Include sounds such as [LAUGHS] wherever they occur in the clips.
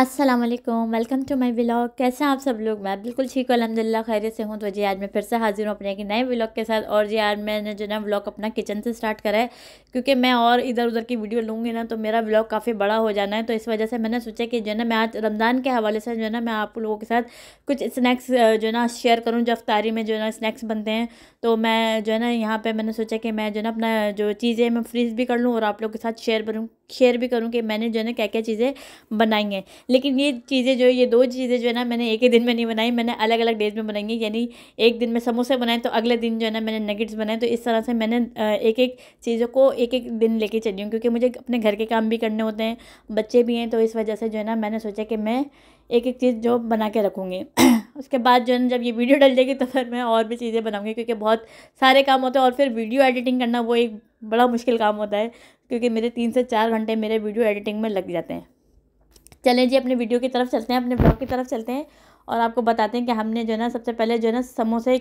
Aslam welcome to my vlog कैसे हैं आप सब लोग मैं बिल्कुल ठीक हूँ अलहमदिल्ला खैर से हूँ तो जी आज मैं फिर से हाजिर हूँ अपने एक नए व्लॉग के साथ और जी आज मैंने जो ना व्लॉग अपना किचन से स्टार्ट करा है क्योंकि मैं और इधर उधर की वीडियो लूँगी ना तो मेरा व्लॉग काफ़ी बड़ा हो जाना है तो इस वजह से मैंने सोचा कि जो है ना मैं आज रमज़ान के हवाले से जो है ना मैं आप लोगों के साथ कुछ स्नैक्स जो है ना शेयर करूँ जो अफ्तारी में जो है ना स्नैक्स बनते हैं तो मैं जो है ना यहाँ पर मैंने सोचा कि मैं जो है ना अपना जो चीज़ें मैं फ्रीज भी कर लूँ और आप लोगों के साथ शेयर करूँ शेयर भी करूँ कि मैंने जो है ना क्या क्या चीज़ें बनाई हैं लेकिन ये चीज़ें जो है ये दो चीज़ें जो है ना मैंने एक ही दिन में नहीं बनाई मैंने अलग अलग डेज में बनाई हैं यानी एक दिन में समोसे बनाए तो अगले दिन जो है ना मैंने नगेट्स बनाए तो इस तरह से मैंने एक एक चीज़ों को एक एक दिन लेके चली हूँ क्योंकि मुझे अपने घर के काम भी करने होते हैं बच्चे भी हैं तो इस वजह से जो है ना मैंने सोचा कि मैं एक एक चीज़ जो बना के रखूँगी [CLEARS THROAT] उसके बाद जो है जब ये वीडियो डल जाएगी तो फिर मैं और भी चीज़ें बनाऊँगी क्योंकि बहुत सारे काम होते हैं और फिर वीडियो एडिटिंग करना वो एक बड़ा मुश्किल काम होता है क्योंकि मेरे तीन से चार घंटे मेरे वीडियो एडिटिंग में लग जाते हैं चलें जी अपने वीडियो की तरफ चलते हैं अपने ब्लॉग की तरफ चलते हैं और आपको बताते हैं कि हमने जो है ना सबसे पहले जो है ना समोसे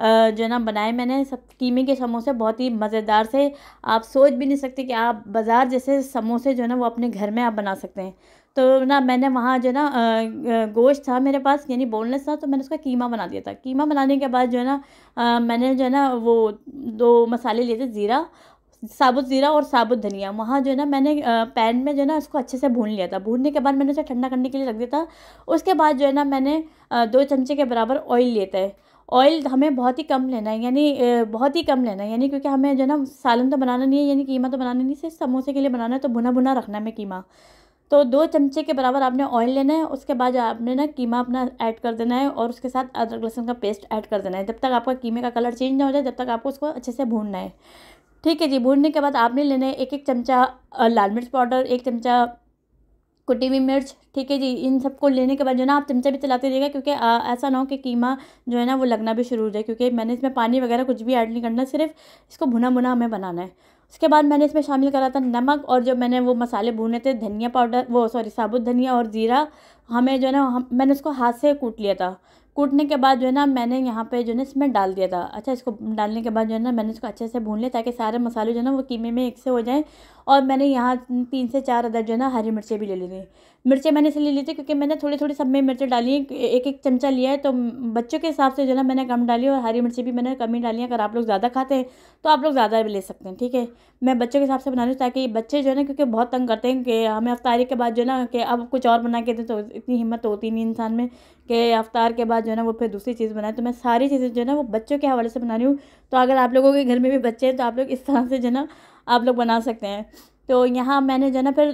जो है ना बनाए मैंने सब कीमे के समोसे बहुत ही मज़ेदार से आप सोच भी नहीं सकते कि आप बाज़ार जैसे समोसे जो है ना वो अपने घर में आप बना सकते हैं तो ना मैंने वहाँ जो है ना गोश्त था मेरे पास यानी बोनलेस था तो मैंने उसका कीमा बना दिया था कीमा बनाने के बाद जो है ना मैंने जो है ना वो दो मसाले लिए थे ज़ीरा साबुत ज़ीरा और साबुत धनिया वहाँ जो है ना मैंने पैन में जो है ना उसको अच्छे से भून लिया था भूनने के बाद मैंने उसे ठंडा करने के लिए रख दिया था उसके बाद जो है ना मैंने दो चमचे के बराबर ऑयल लिए थे ऑयल हमें बहुत ही कम लेना है यानी बहुत ही कम लेना है यानी क्योंकि हमें जो है ना सालन तो बनाना नहीं है यानी कीमा तो बनाना नहीं सिर्फ समोसे के लिए बनाना है तो भुना भुना रखना है कीमा तो दो चमचे के बराबर आपने ऑयल लेना है उसके बाद आपने ना कीमा अपना ऐड कर देना है और उसके साथ अदरक लहसुन का पेस्ट ऐड कर देना है जब तक आपका कीमे का कलर चेंज ना हो जाए जब तक आपको उसको अच्छे से भूनना है ठीक है जी भूनने के बाद आपने लेना है एक एक चमचा लाल मिर्च पाउडर एक चमचा कुटी हुई मिर्च ठीक है जी इन सबको लेने के बाद जो ना आप चमचा भी चलाते रहिएगा क्योंकि आ, ऐसा ना हो कि कीमा जो है ना वो लगना भी शुरू हो जाए क्योंकि मैंने इसमें पानी वगैरह कुछ भी ऐड नहीं करना सिर्फ इसको भुना भुना हमें बनाना है उसके बाद मैंने इसमें शामिल करा था नमक और जो मैंने वो मसाले भुने थे धनिया पाउडर वो सॉरी साबुत धनिया और ज़ीरा हमें जो है ना हम मैंने उसको हाथ से कूट लिया था कूटने के बाद जो है ना मैंने यहाँ पे जो है ना इसमें डाल दिया था अच्छा इसको डालने के बाद जो है ना मैंने इसको अच्छे से भून लिया ताकि सारे मसाले जो है ना वो कीमे में एक से हो जाएं और मैंने यहाँ तीन से चार अदर जो है ना हरी मिर्चें भी ले ली थी मिर्चें मैंने इसलिए ली थी क्योंकि मैंने थोड़ी थोड़ी सब में मिर्चें डाली हैं एक एक चमचा लिया है तो बच्चों के हिसाब से जो है ना मैंने कम डाली और हरी मिर्ची भी मैंने कम ही डाली है अगर आप लोग ज़्यादा खाते हैं तो आप लोग ज़्यादा भी ले सकते हैं ठीक है मैं बच्चों के हिसाब से बना रही हूँ ताकि बच्चे जो है ना क्योंकि बहुत तंग करते हैं कि हमें अफ्तारी के बाद जो है ना कि अब कुछ और बना के दें तो इतनी हिम्मत तो होती नहीं इंसान में कि अफ्तार के बाद जो है ना वो फिर दूसरी चीज़ बनाए तो मैं सारी चीज़ें जो है ना वो बच्चों के हवाले से बना रही हूँ तो अगर आप लोगों के घर में भी बच्चे हैं तो आप लोग इस तरह से जो है ना आप लोग बना सकते हैं तो यहाँ मैंने जो है ना फिर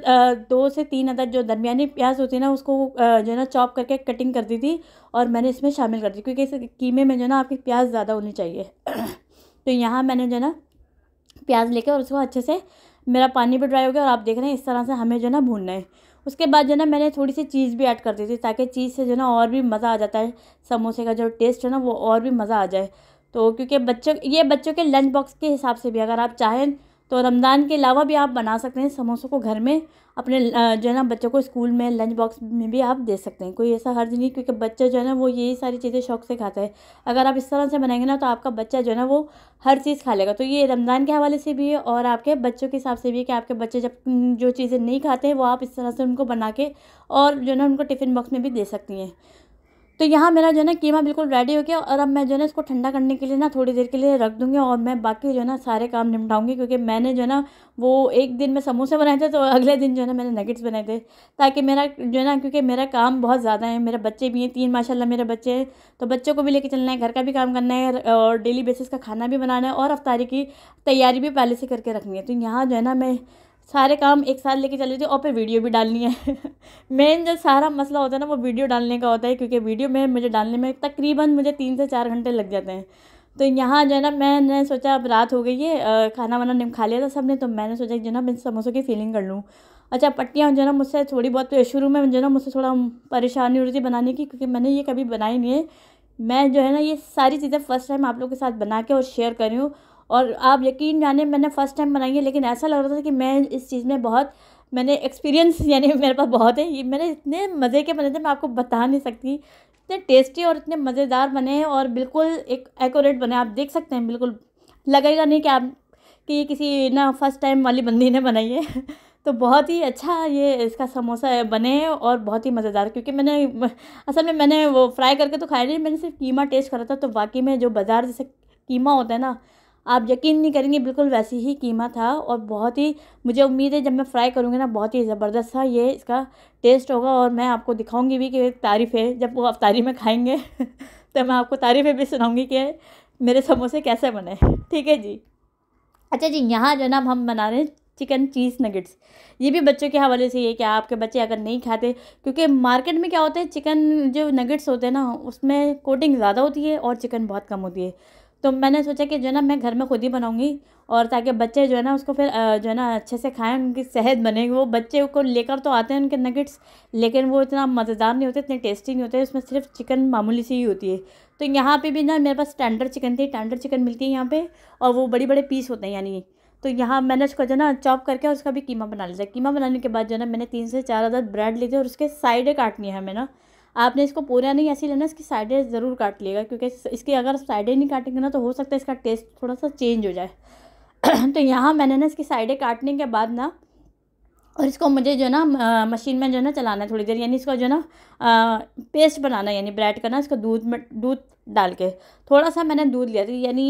दो से तीन अदर जो दरमिया प्याज होती है ना उसको जो है ना चॉप करके कटिंग कर दी थी और मैंने इसमें शामिल कर दी क्योंकि इस कीमे में जो है ना आपकी प्याज ज़्यादा होनी चाहिए [CLEARS THROAT] तो यहाँ मैंने जो है ना प्याज लेके और उसको अच्छे से मेरा पानी भी ड्राई हो गया और आप देख रहे हैं इस तरह से हमें जो है ना भूनना है उसके बाद जो है ना मैंने थोड़ी सी चीज़ भी ऐड कर दी थी ताकि चीज़ से जो है ना और भी मज़ा आ जाता है समोसे का जो टेस्ट है ना वो और भी मज़ा आ जाए तो क्योंकि बच्चों ये बच्चों के लंच बॉक्स के हिसाब से भी अगर आप चाहें तो रमज़ान के अलावा भी आप बना सकते हैं समोसों को घर में अपने जो है ना बच्चों को स्कूल में लंच बॉक्स में भी आप दे सकते हैं कोई ऐसा हर्ज नहीं क्योंकि बच्चा जो है ना वो यही सारी चीज़ें शौक से खाता है अगर आप इस तरह से बनाएंगे ना तो आपका बच्चा जो है ना वो हर चीज़ खा लेगा तो ये रमज़ान के हवाले से भी है और आपके बच्चों के हिसाब से भी है कि आपके बच्चे जब जो चीज़ें नहीं खाते हैं वो आप इस तरह से उनको बना के और जो है ना उनको टिफ़िन बॉक्स में भी दे सकती हैं तो यहाँ मेरा जो है ना कीमा बिल्कुल रेडी हो गया और अब मैं जो है ना इसको ठंडा करने के लिए ना थोड़ी देर के लिए रख दूँगी और मैं बाकी जो है ना सारे काम निपटाऊँगी क्योंकि मैंने जो है ना वो एक दिन में समोसे बनाए थे तो अगले दिन जो है ना मैंने नगेट्स बनाए थे ताकि मेरा जो है ना क्योंकि मेरा काम बहुत ज़्यादा है मेरे बच्चे भी हैं तीन माशाला मेरे बच्चे हैं तो बच्चों को भी लेके चलना है घर का भी काम करना है और डेली बेसिस का खाना भी बनाना है और अफ्तारी की तैयारी भी पहले से करके रखनी है तो यहाँ जो है ना मैं सारे काम एक साथ लेके चले थी और फिर वीडियो भी डालनी है मेन [LAUGHS] जो सारा मसला होता है ना वो वीडियो डालने का होता है क्योंकि वीडियो में मुझे डालने में तकरीबन मुझे तीन से चार घंटे लग जाते हैं तो यहाँ जो है ना मैंने सोचा अब रात हो गई है खाना वाना निम खा लिया था सब ने तो मैंने सोचा जो ना मैं समोसों की फीलिंग कर लूँ अच्छा पट्टियाँ जो है ना मुझसे थोड़ी बहुत शुरू में जो है ना मुझसे थोड़ा परेशानी हो रही थी बनाने की क्योंकि मैंने ये कभी बनाई नहीं है मैं जो है ना ये सारी चीज़ें फ़र्स्ट टाइम आप लोगों के साथ बना के और शेयर कर रही हूँ और आप यकीन जाने मैंने फ़र्स्ट टाइम बनाई है लेकिन ऐसा लग रहा था कि मैं इस चीज़ में बहुत मैंने एक्सपीरियंस [LAUGHS] यानी मेरे पास बहुत है ये मैंने इतने मज़े के बने थे मैं आपको बता नहीं सकती इतने टेस्टी और इतने मज़ेदार बने हैं और बिल्कुल एक एकोरेट बने आप देख सकते हैं बिल्कुल लगेगा नहीं कि आप कि ये किसी ना फर्स्ट टाइम वाली बंदी ने बनाई है [LAUGHS] तो बहुत ही अच्छा ये इसका समोसा बने और बहुत ही मज़ेदार क्योंकि मैंने असल में मैंने वो फ्राई करके तो खाया नहीं मैंने सिर्फ कीमा टेस्ट करा था तो वाकई में जो बाज़ार जैसे कीमा होता है ना आप यकीन नहीं करेंगे बिल्कुल वैसी ही कीमा था और बहुत ही मुझे उम्मीद है जब मैं फ्राई करूँगी ना बहुत ही ज़बरदस्त था ये इसका टेस्ट होगा और मैं आपको दिखाऊंगी भी कि तारीफ़ है जब वो अफ्तारी में खाएंगे [LAUGHS] तो मैं आपको तारीफ़ें भी सुनाऊँगी कि मेरे समोसे कैसे बने ठीक है जी अच्छा जी यहाँ जो ना हम बना रहे हैं चिकन चीज़ नगेट्स ये भी बच्चों के हवाले से ये कि आपके बच्चे अगर नहीं खाते क्योंकि मार्केट में क्या होता है चिकन जो नगेट्स होते हैं ना उसमें कोटिंग ज़्यादा होती है और चिकन बहुत कम होती है तो मैंने सोचा कि जो है ना मैं घर में खुद ही बनाऊँगी और ताकि बच्चे जो है ना उसको फिर जो है ना अच्छे से खाएँ उनकी सेहत बनेगी वो बच्चे को लेकर तो आते हैं उनके नगेट्स लेकिन वो इतना मज़ेदार नहीं होते इतने टेस्टी नहीं होते उसमें सिर्फ चिकन मामूली सी ही होती है तो यहाँ पे भी ना मेरे पास टेंडर चिकन थी टेंडर चिकन मिलती है यहाँ पर और वो बड़े बड़े पीस होते हैं यानी तो यहाँ मैंने उसको जो है ना चॉप करके उसका भी कीमा बना लिया कीमा बनाने के बाद जो है ना मैंने तीन से चार हज़ार ब्रेड ली थे और उसके साइडें काटनी है मैंने आपने इसको पूरा नहीं ऐसे लेना इसकी साइडें ज़रूर काट लिएगा क्योंकि इसके अगर साइडें नहीं काटेंगे ना तो हो सकता है इसका टेस्ट थोड़ा सा चेंज हो जाए [CLEARS THROAT] तो यहाँ मैंने ना इसकी साइडें काटने के बाद ना और इसको मुझे जो है ना मशीन में जो है ना चलाना है थोड़ी देर यानी इसका जो है ना पेस्ट बनाना यानी ब्रेड करना इसको दूध में दूध डाल के थोड़ा सा मैंने दूध लिया था यानी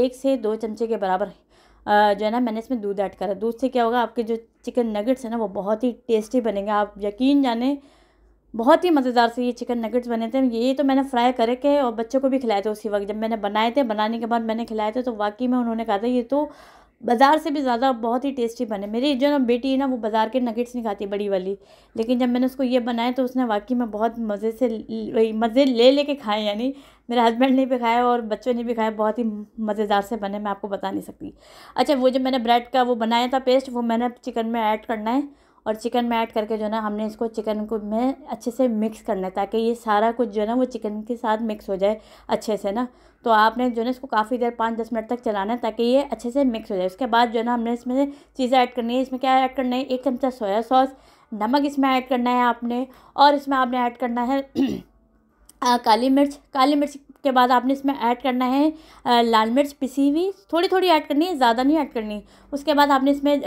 एक से दो चमचे के बराबर जो है ना मैंने इसमें दूध ऐड करा दूध से क्या होगा आपके जो चिकन नगेट्स हैं ना वो बहुत ही टेस्टी बनेंगे आप यकीन जाने बहुत ही मज़ेदार से ये चिकन नगेट्स बने थे ये तो मैंने फ्राई करे के और बच्चों को भी खिलाए थे उसी वक्त जब मैंने बनाए थे बनाने के बाद मैंने खिलाए थे तो वाकई में उन्होंने कहा था ये तो बाज़ार से भी ज़्यादा बहुत ही टेस्टी बने मेरी जो ना बेटी है ना वो बाज़ार के नगेट्स नहीं खाती बड़ी वाली लेकिन जब मैंने उसको ये बनाए तो उसने वाकई में बहुत मज़े से मज़े ले लेके खाए यानी मेरे हस्बैंड ने भी खाया और बच्चों ने भी खाया बहुत ही मज़ेदार से बने मैं आपको बता नहीं सकती अच्छा वो जो मैंने ब्रेड का वो बनाया था पेस्ट वो मैंने चिकन में ऐड करना है और चिकन में ऐड करके जो है ना हमने इसको चिकन को में अच्छे से मिक्स करना है ताकि ये सारा कुछ जो है ना वो चिकन के साथ मिक्स हो जाए अच्छे से ना तो आपने जो है इसको काफ़ी देर पाँच दस मिनट तक चलाना है ताकि ये अच्छे से मिक्स हो जाए उसके बाद जो है ना हमने इसमें चीज़ें ऐड करनी है इसमें क्या ऐड करना है एक चमचा सोया सॉस नमक इसमें ऐड करना है आपने और इसमें आपने ऐड करना है [CLEARS THROAT] काली मिर्च काली मिर्च के बाद आपने इसमें ऐड करना है लाल मिर्च पिसी हुई थोड़ी थोड़ी ऐड करनी है ज़्यादा नहीं ऐड करनी उसके बाद आपने इसमें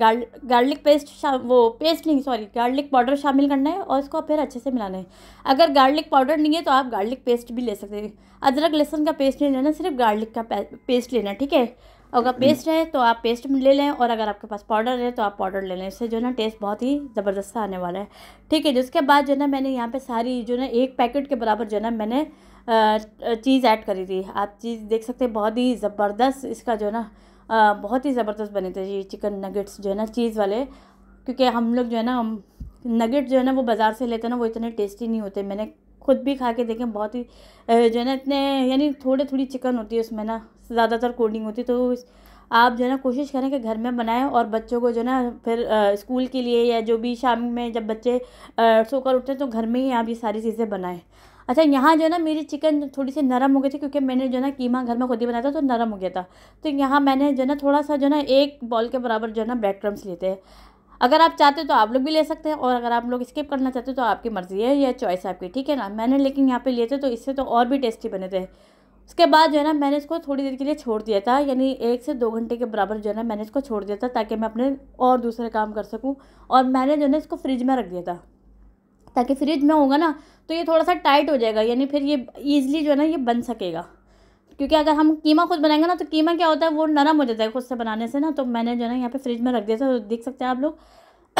गार्ल गार्लिक पेस्ट वो पेस्ट नहीं सॉरी गार्लिक पाउडर शामिल करना है और इसको फिर अच्छे से मिलाना है अगर गार्लिक पाउडर नहीं है तो आप गार्लिक पेस्ट भी ले सकते हैं अदरक लहसुन का पेस्ट नहीं लेना सिर्फ गार्लिक का पेस्ट लेना ठीक है अगर पेस्ट है तो आप पेस्ट ले लें और अगर आपके पास पाउडर है तो आप पाउडर ले लें इससे जो है ना टेस्ट बहुत ही ज़बरदस्त आने वाला है ठीक है जिसके बाद जो है ना मैंने यहाँ पे सारी जो है ना एक पैकेट के बराबर जो है ना मैंने चीज़ ऐड करी थी आप चीज़ देख सकते हैं बहुत ही ज़बरदस्त इसका जो है ना बहुत ही ज़बरदस्त बने थे ये चिकन नगेट्स जो है ना चीज़ वाले क्योंकि हम लोग जो है ना नगेट जो है ना वो बाज़ार से लेते हैं ना वो इतने टेस्टी नहीं होते मैंने खुद भी खा के देखें बहुत ही जो है ना इतने यानी थोड़े थोड़ी चिकन होती है उसमें ना ज़्यादातर कोडिंग होती तो आप जो है ना कोशिश करें कि घर में बनाएं और बच्चों को जो ना फिर स्कूल के लिए या जो भी शाम में जब बच्चे सोकर उठते हैं तो घर में ही आप ये सारी चीज़ें बनाएं अच्छा यहाँ जो है ना मेरी चिकन थोड़ी सी नरम हो गई थी क्योंकि मैंने जो है ना कीमा घर में खुद ही बनाया था तो नरम हो गया था तो यहाँ मैंने जो ना थोड़ा सा जो ना एक बॉल के बराबर जो है ना ब्रेड क्रम्स लेते हैं अगर आप चाहते हो तो आप लोग भी ले सकते हैं और अगर आप लोग स्किप करना चाहते हो तो आपकी मर्ज़ी है या चॉइस आपकी ठीक है ना मैंने लेकिन यहाँ पे लिए थे तो इससे तो और भी टेस्टी बने थे उसके बाद जो है ना मैंने इसको थोड़ी देर के लिए छोड़ दिया था यानी एक से दो घंटे के बराबर जो है ना मैंने इसको छोड़ दिया था ताकि मैं अपने और दूसरे काम कर सकूँ और मैंने जो है ना इसको फ्रिज में रख दिया था ताकि फ्रिज में होगा ना तो ये थोड़ा सा टाइट हो जाएगा यानी फिर ये ईजिली जो है ना ये बन सकेगा क्योंकि अगर हम कीमा खुद बनाएंगे ना तो कीमा क्या होता है वो नरम हो जाता है खुद से बनाने से ना तो मैंने जो है ना यहाँ पे फ्रिज में रख दिया था तो देख सकते हैं आप लोग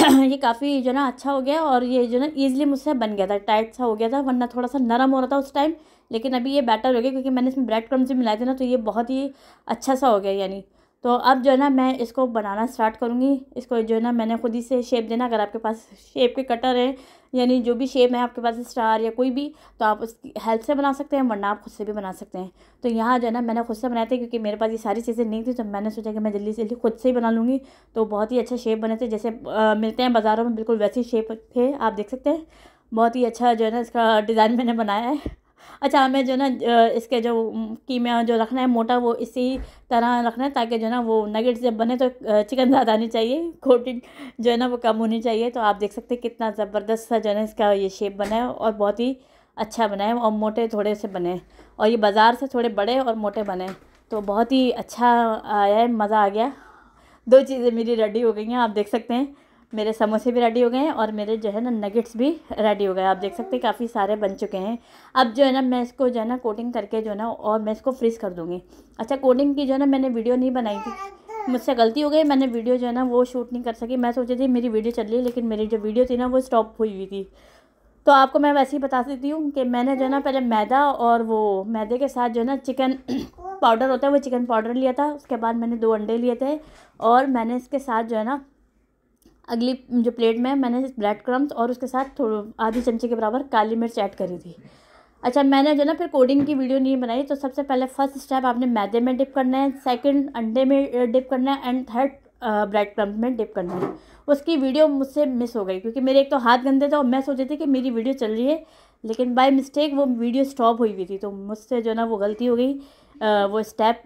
[CLEARS THROAT] ये काफ़ी जो है ना अच्छा हो गया और ये जो है ना ईजिली मुझसे बन गया था टाइट सा हो गया था वरना थोड़ा सा नरम हो रहा था उस टाइम लेकिन अभी ये बैटर हो गया क्योंकि मैंने इसमें ब्रेड क्रम्स भी मिलाए थे ना तो ये बहुत ही अच्छा सा हो गया यानी तो अब जो है ना मैं इसको बनाना स्टार्ट करूँगी इसको जो है ना मैंने खुद ही से शेप देना अगर आपके पास शेप के कटर हैं यानी जो भी शेप है आपके पास स्टार या कोई भी तो आप उसकी हेल्प से बना सकते हैं वरना आप खुद से भी बना सकते हैं तो यहाँ जो है ना मैंने खुद से बनाए थे क्योंकि मेरे पास ये सारी चीज़ें नहीं थी तो मैंने सोचा कि मैं जल्दी से जल्दी खुद से ही बना लूँगी तो बहुत ही अच्छा शेप बने थे जैसे आ, मिलते हैं बाज़ारों में बिल्कुल वैसे शेप थे आप देख सकते हैं बहुत ही अच्छा जो है ना इसका डिज़ाइन मैंने बनाया है अच्छा हमें जो ना इसके जो कीमे जो रखना है मोटा वो इसी तरह रखना है ताकि जो ना वो नगेट्स जब बने तो चिकन ज़्यादा आनी चाहिए कोटिंग जो है ना वो कम होनी चाहिए तो आप देख सकते हैं कितना ज़बरदस्त सा जो है ना इसका ये शेप बना है और बहुत ही अच्छा बना है और मोटे थोड़े से बने और ये बाज़ार से थोड़े बड़े और मोटे बने तो बहुत ही अच्छा आया है मज़ा आ गया दो चीज़ें मेरी रेडी हो गई हैं आप देख सकते हैं मेरे समोसे भी रेडी हो गए हैं और मेरे जो है ना नगेट्स भी रेडी हो गए आप देख सकते हैं काफ़ी सारे बन चुके हैं अब जो है ना मैं इसको जो है ना कोटिंग करके जो है ना और मैं इसको फ्रीज़ कर दूँगी अच्छा कोटिंग की जो है ना मैंने वीडियो नहीं बनाई थी मुझसे गलती हो गई मैंने वीडियो जो है ना वो शूट नहीं कर सकी मैं सोची थी मेरी वीडियो चल रही है लेकिन मेरी जो वीडियो थी ना वो स्टॉप हुई हुई थी तो आपको मैं वैसे ही बता देती हूँ कि मैंने जो है ना पहले मैदा और वो मैदे के साथ जो है ना चिकन पाउडर होता है वो चिकन पाउडर लिया था उसके बाद मैंने दो अंडे लिए थे और मैंने इसके साथ जो है ना अगली जो प्लेट में मैंने ब्रेड क्रम्स और उसके साथ थोड़ा आधी चमचे के बराबर काली मिर्च ऐड करी थी अच्छा मैंने जो ना फिर कोडिंग की वीडियो नहीं बनाई तो सबसे पहले फर्स्ट स्टेप आपने मैदे में डिप करना है सेकंड अंडे में डिप करना है एंड थर्ड ब्रेड क्रम्स में डिप करना है उसकी वीडियो मुझसे मिस हो गई क्योंकि मेरे एक तो हाथ गंदे थे और मैं सोच रही थी कि मेरी वीडियो चल रही है लेकिन बाई मिस्टेक वो वीडियो स्टॉप हुई हुई थी तो मुझसे जो ना वो गलती हो गई वो स्टेप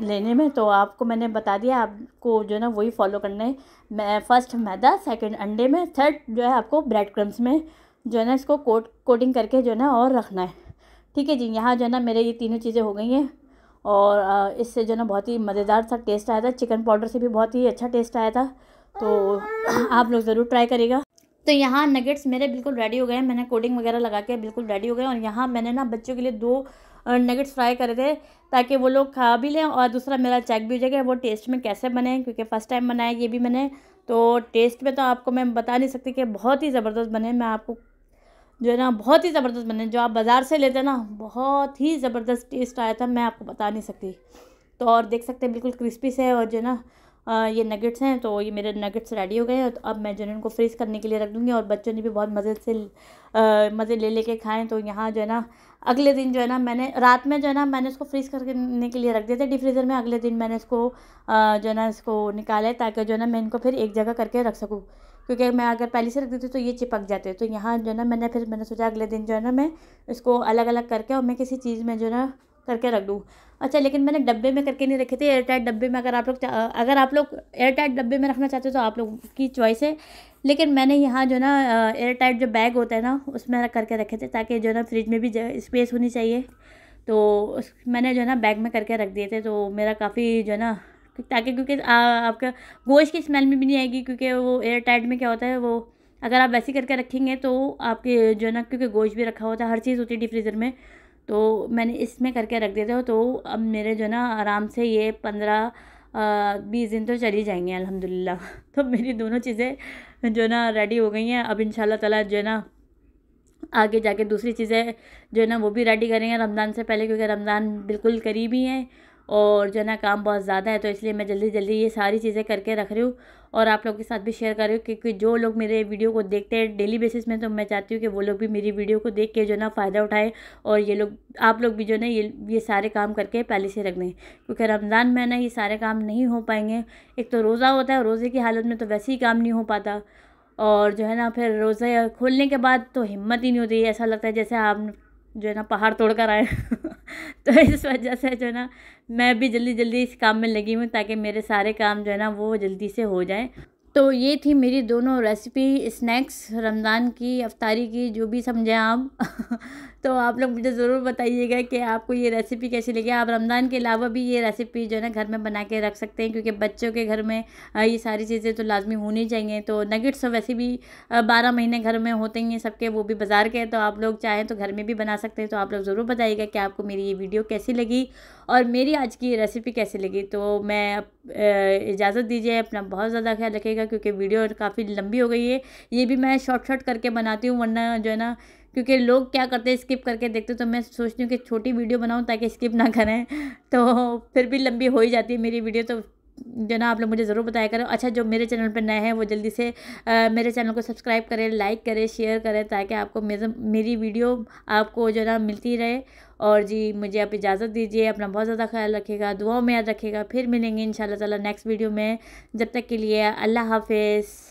लेने में तो आपको मैंने बता दिया आपको जो है ना वही फॉलो करना है मैं फ़र्स्ट मैदा सेकंड अंडे में थर्ड जो है आपको ब्रेड क्रम्स में जो है ना इसको कोट कोटिंग करके जो है ना और रखना है ठीक है जी यहाँ जो है ना मेरे ये तीनों चीज़ें हो गई हैं और इससे जो है ना बहुत ही मज़ेदार सा टेस्ट आया था चिकन पाउडर से भी बहुत ही अच्छा टेस्ट आया था तो [CLEARS THROAT] आप लोग ज़रूर ट्राई करेगा तो यहाँ नगेट्स मेरे बिल्कुल रेडी हो गए हैं मैंने कोडिंग वगैरह लगा के बिल्कुल रेडी हो गए और यहाँ मैंने ना बच्चों के लिए दो नगेट्स फ्राई करे थे ताकि वो लोग खा भी लें और दूसरा मेरा चेक भी हो जाएगा वो टेस्ट में कैसे बने क्योंकि फ़र्स्ट टाइम बनाया ये भी मैंने तो टेस्ट में तो आपको मैं बता नहीं सकती कि बहुत ही ज़बरदस्त बने मैं आपको जो है ना बहुत ही ज़बरदस्त बने जो आप बाज़ार से लेते हैं ना बहुत ही ज़बरदस्त टेस्ट आया था मैं आपको बता नहीं सकती तो और देख सकते हैं बिल्कुल क्रिस्पी से और जो है ना ये नगेट्स हैं तो ये मेरे नगेट्स रेडी हो गए हैं तो अब मैं जो है इनको फ्रीज़ करने के लिए रख दूँगी और बच्चों ने भी बहुत मज़े से मज़े ले लेके खाएं तो यहाँ जो है ना अगले दिन जो है ना मैंने रात में जो है ना मैंने इसको फ्रीज़ करने के लिए रख दिया था डिफ्रीज़र में अगले दिन मैंने इसको जो है ना इसको निकाले ताकि जो है ना मैं इनको फिर एक जगह करके रख सकूँ क्योंकि मैं अगर पहले से रख देती तो ये चिपक जाते तो यहाँ जो है ना मैंने फिर मैंने सोचा अगले दिन जो है ना मैं इसको अलग अलग करके और मैं किसी चीज़ में जो है ना करके रख दूँ अच्छा लेकिन मैंने डब्बे में करके नहीं रखे थे एयर टाइट डब्बे में अगर आप लोग अगर आप लोग एयर टाइट डब्बे में रखना चाहते हो तो आप लोग की चॉइस है लेकिन मैंने यहाँ जो ना एयर टाइट जो बैग होता है ना उसमें करके रखे थे ताकि जो ना फ्रिज में भी स्पेस होनी चाहिए तो मैंने जो है ना बैग में करके रख दिए थे तो मेरा काफ़ी जो है ना ताकि क्योंकि आपका गोश्त की स्मेल में भी नहीं आएगी क्योंकि वो एयर टाइट में क्या होता है वो अगर आप वैसे करके रखेंगे तो आपके जो है ना क्योंकि गोश्त भी रखा होता है हर चीज़ होती है डीप फ्रीज़र में तो मैंने इसमें करके रख देते हो तो अब मेरे जो ना आराम से ये पंद्रह बीस दिन तो चली जाएंगे अल्हम्दुलिल्लाह [LAUGHS] तो मेरी दोनों चीज़ें जो ना रेडी हो गई हैं अब इन ताला जो है ना आगे जाके दूसरी चीज़ें जो है ना वो भी रेडी करेंगे रमज़ान से पहले क्योंकि रमज़ान बिल्कुल करीब ही है और जो है ना काम बहुत ज़्यादा है तो इसलिए मैं जल्दी जल्दी ये सारी चीज़ें करके रख रही हूँ और आप लोगों के साथ भी शेयर करें क्योंकि जो लोग मेरे वीडियो को देखते हैं डेली बेसिस में तो मैं चाहती हूँ कि वो लोग भी मेरी वीडियो को देख के जो ना फ़ायदा उठाए और ये लोग आप लोग भी जो ना ये ये सारे काम करके पहले से रख दें क्योंकि रमज़ान में ना ये सारे काम नहीं हो पाएंगे एक तो रोज़ा होता है रोज़े की हालत में तो वैसे ही काम नहीं हो पाता और जो है ना फिर रोज़ा खोलने के बाद तो हिम्मत ही नहीं होती ऐसा लगता है जैसे आप जो है ना पहाड़ तोड़ कर आए [LAUGHS] तो इस वजह से जो है ना मैं भी जल्दी जल्दी इस काम में लगी हूँ ताकि मेरे सारे काम जो है ना वो जल्दी से हो जाए तो ये थी मेरी दोनों रेसिपी स्नैक्स रमज़ान की अफ्तारी की जो भी समझें आप [LAUGHS] तो आप लोग मुझे ज़रूर बताइएगा कि आपको ये रेसिपी कैसी लगी आप रमज़ान के अलावा भी ये रेसिपी जो है ना घर में बना के रख सकते हैं क्योंकि बच्चों के घर में ये सारी चीज़ें तो लाजमी होनी चाहिए तो नगेट्स तो वैसे भी बारह महीने घर में होते हैं सबके वो भी बाज़ार के तो आप लोग चाहें तो घर में भी बना सकते हैं तो आप लोग ज़रूर बताइएगा कि आपको मेरी ये वीडियो कैसी लगी और मेरी आज की रेसिपी कैसी लगी तो मैं इजाज़त दीजिए अपना बहुत ज़्यादा ख्याल रखिएगा क्योंकि वीडियो काफ़ी लंबी हो गई है ये भी मैं शॉर्ट शॉर्ट करके बनाती हूँ वरना जो है ना क्योंकि लोग क्या करते हैं स्किप करके देखते तो मैं सोचती हूँ कि छोटी वीडियो बनाऊँ ताकि स्किप ना करें [LAUGHS] तो फिर भी लंबी हो ही जाती है मेरी वीडियो तो जो ना आप लोग मुझे ज़रूर बताया करो अच्छा जो मेरे चैनल पर नए हैं वो जल्दी से आ, मेरे चैनल को सब्सक्राइब करें लाइक करें शेयर करें ताकि आपको मेरे मेरी वीडियो आपको जो ना मिलती रहे और जी मुझे आप इजाज़त दीजिए अपना बहुत ज़्यादा ख्याल रखेगा दुआओं में याद रखेगा फिर मिलेंगे इन शाला नेक्स्ट वीडियो में जब तक के लिए अल्लाह हाफिज़